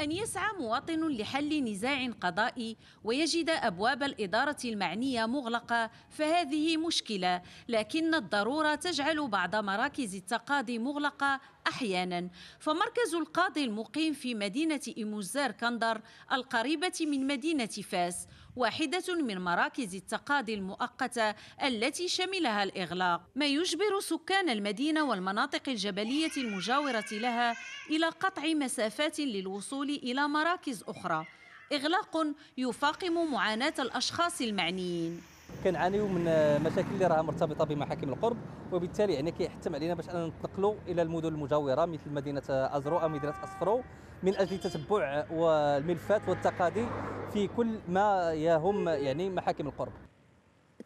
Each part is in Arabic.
أن يسعى مواطن لحل نزاع قضائي ويجد أبواب الإدارة المعنية مغلقة فهذه مشكلة لكن الضرورة تجعل بعض مراكز التقاضي مغلقة أحيانا فمركز القاضي المقيم في مدينة إيموزار كندر القريبة من مدينة فاس واحدة من مراكز التقاضي المؤقتة التي شملها الإغلاق ما يجبر سكان المدينة والمناطق الجبلية المجاورة لها إلى قطع مسافات للوصول إلى مراكز أخرى إغلاق يفاقم معاناة الأشخاص المعنيين كنعانيو من آه، مشاكل اللي راها مرتبطه بمحاكم القرب وبالتالي يعني كيحتم علينا باش اننا نتنقلوا الى المدن المجاوره مثل مدينه ازرو او مدينه اصفرو من اجل تتبع والملفات والتقاضي في كل ما يهم يعني محاكم القرب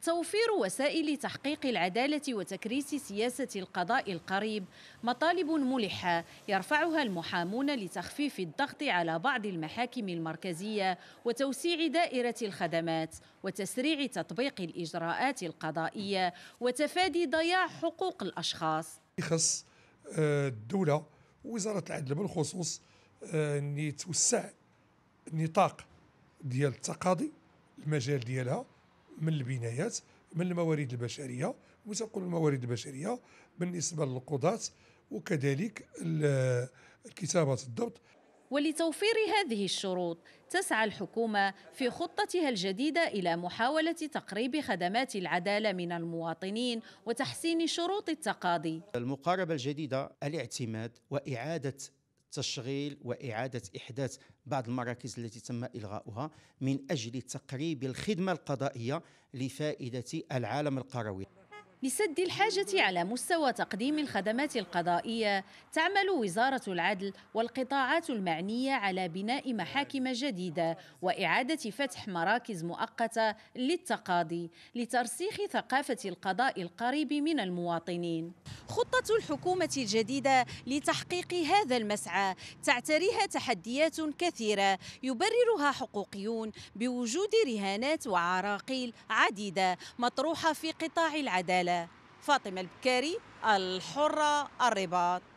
توفير وسائل تحقيق العدالة وتكريس سياسة القضاء القريب مطالب ملحة يرفعها المحامون لتخفيف الضغط على بعض المحاكم المركزية وتوسيع دائرة الخدمات وتسريع تطبيق الإجراءات القضائية وتفادي ضياع حقوق الأشخاص يخص آه، الدولة وزارة العدل بالخصوص آه، أن يتوسع نطاق ديال التقاضي المجال ديالها من البنايات من الموارد البشريه وتنقل الموارد البشريه بالنسبه للقضاة وكذلك الكتابه الضبط ولتوفير هذه الشروط تسعى الحكومة في خطتها الجديدة إلى محاولة تقريب خدمات العدالة من المواطنين وتحسين شروط التقاضي. المقاربة الجديدة الاعتماد وإعادة تشغيل وإعادة إحداث بعض المراكز التي تم إلغاؤها من أجل تقريب الخدمة القضائية لفائدة العالم القروي لسد الحاجة على مستوى تقديم الخدمات القضائية تعمل وزارة العدل والقطاعات المعنية على بناء محاكم جديدة وإعادة فتح مراكز مؤقتة للتقاضي لترسيخ ثقافة القضاء القريب من المواطنين خطة الحكومة الجديدة لتحقيق هذا المسعى تعتريها تحديات كثيرة يبررها حقوقيون بوجود رهانات وعراقيل عديدة مطروحة في قطاع العدالة فاطمة البكاري الحرة الرباط